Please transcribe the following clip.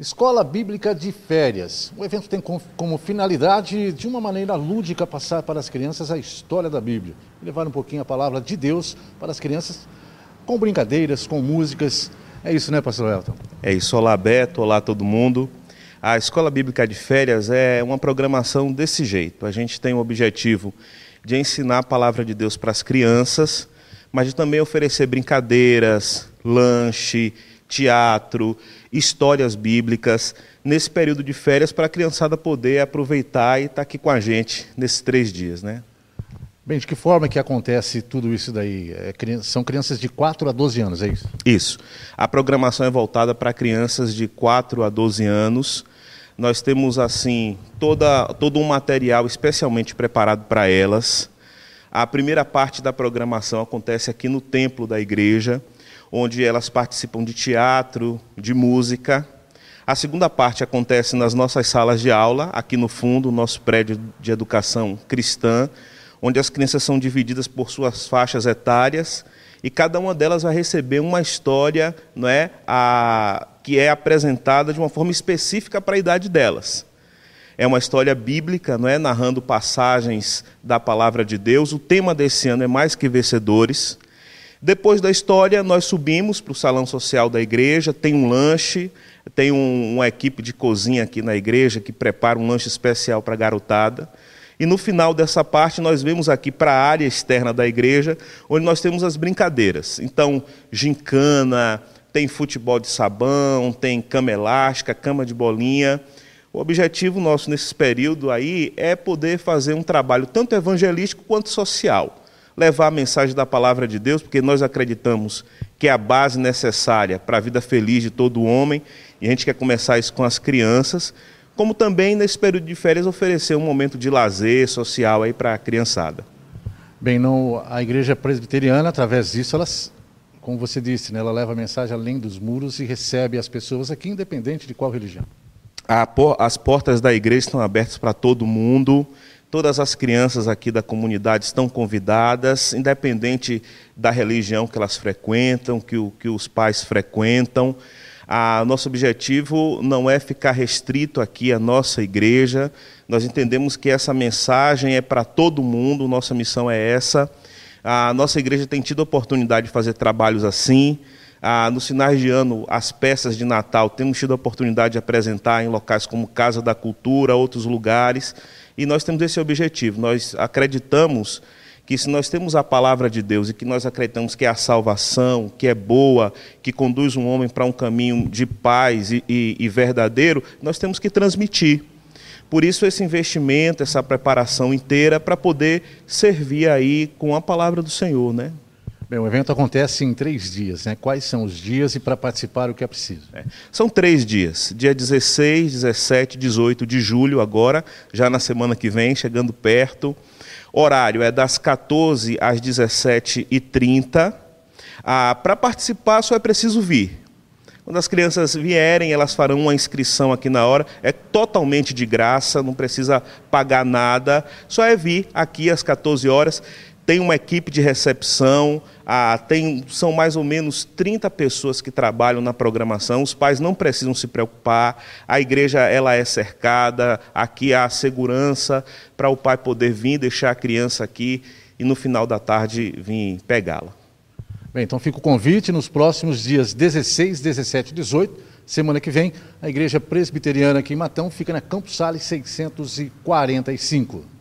Escola Bíblica de Férias. O evento tem como finalidade, de uma maneira lúdica, passar para as crianças a história da Bíblia levar um pouquinho a palavra de Deus para as crianças com brincadeiras, com músicas. É isso, né, Pastor Elton? É isso. Olá, Beto. Olá, todo mundo. A Escola Bíblica de Férias é uma programação desse jeito. A gente tem o objetivo de ensinar a palavra de Deus para as crianças, mas de também oferecer brincadeiras, lanche, teatro, histórias bíblicas, nesse período de férias, para a criançada poder aproveitar e estar tá aqui com a gente nesses três dias. Né? Bem, de que forma que acontece tudo isso daí? É, são crianças de 4 a 12 anos, é isso? Isso. A programação é voltada para crianças de 4 a 12 anos. Nós temos, assim, toda, todo um material especialmente preparado para elas. A primeira parte da programação acontece aqui no templo da igreja onde elas participam de teatro, de música. A segunda parte acontece nas nossas salas de aula, aqui no fundo, nosso prédio de educação cristã, onde as crianças são divididas por suas faixas etárias e cada uma delas vai receber uma história não é, a, que é apresentada de uma forma específica para a idade delas. É uma história bíblica, não é, narrando passagens da palavra de Deus. O tema desse ano é mais que vencedores. Depois da história, nós subimos para o salão social da igreja, tem um lanche, tem um, uma equipe de cozinha aqui na igreja que prepara um lanche especial para a garotada. E no final dessa parte, nós vemos aqui para a área externa da igreja, onde nós temos as brincadeiras. Então, gincana, tem futebol de sabão, tem cama elástica, cama de bolinha. O objetivo nosso nesse período aí é poder fazer um trabalho tanto evangelístico quanto social levar a mensagem da palavra de Deus, porque nós acreditamos que é a base necessária para a vida feliz de todo homem, e a gente quer começar isso com as crianças, como também nesse período de férias oferecer um momento de lazer social aí para a criançada. Bem, não, a igreja presbiteriana, através disso, ela, como você disse, né, ela leva a mensagem além dos muros e recebe as pessoas aqui, independente de qual religião. A, as portas da igreja estão abertas para todo mundo. Todas as crianças aqui da comunidade estão convidadas, independente da religião que elas frequentam, que, o, que os pais frequentam. nosso objetivo não é ficar restrito aqui à nossa igreja. Nós entendemos que essa mensagem é para todo mundo, nossa missão é essa. A nossa igreja tem tido a oportunidade de fazer trabalhos assim. Ah, nos finais de ano, as peças de Natal temos tido a oportunidade de apresentar em locais como Casa da Cultura, outros lugares. E nós temos esse objetivo. Nós acreditamos que se nós temos a palavra de Deus e que nós acreditamos que é a salvação, que é boa, que conduz um homem para um caminho de paz e, e, e verdadeiro, nós temos que transmitir. Por isso esse investimento, essa preparação inteira para poder servir aí com a palavra do Senhor, né? Bem, o evento acontece em três dias, né? Quais são os dias e para participar o que é preciso? É. São três dias, dia 16, 17, 18 de julho, agora, já na semana que vem, chegando perto. Horário é das 14 às 17h30. Ah, para participar só é preciso vir. Quando as crianças vierem, elas farão uma inscrição aqui na hora. É totalmente de graça, não precisa pagar nada. Só é vir aqui às 14 horas tem uma equipe de recepção, ah, tem, são mais ou menos 30 pessoas que trabalham na programação, os pais não precisam se preocupar, a igreja ela é cercada, aqui há segurança para o pai poder vir, deixar a criança aqui e no final da tarde vir pegá-la. Bem, então fica o convite nos próximos dias 16, 17 e 18, semana que vem, a igreja presbiteriana aqui em Matão fica na Campos Sales 645.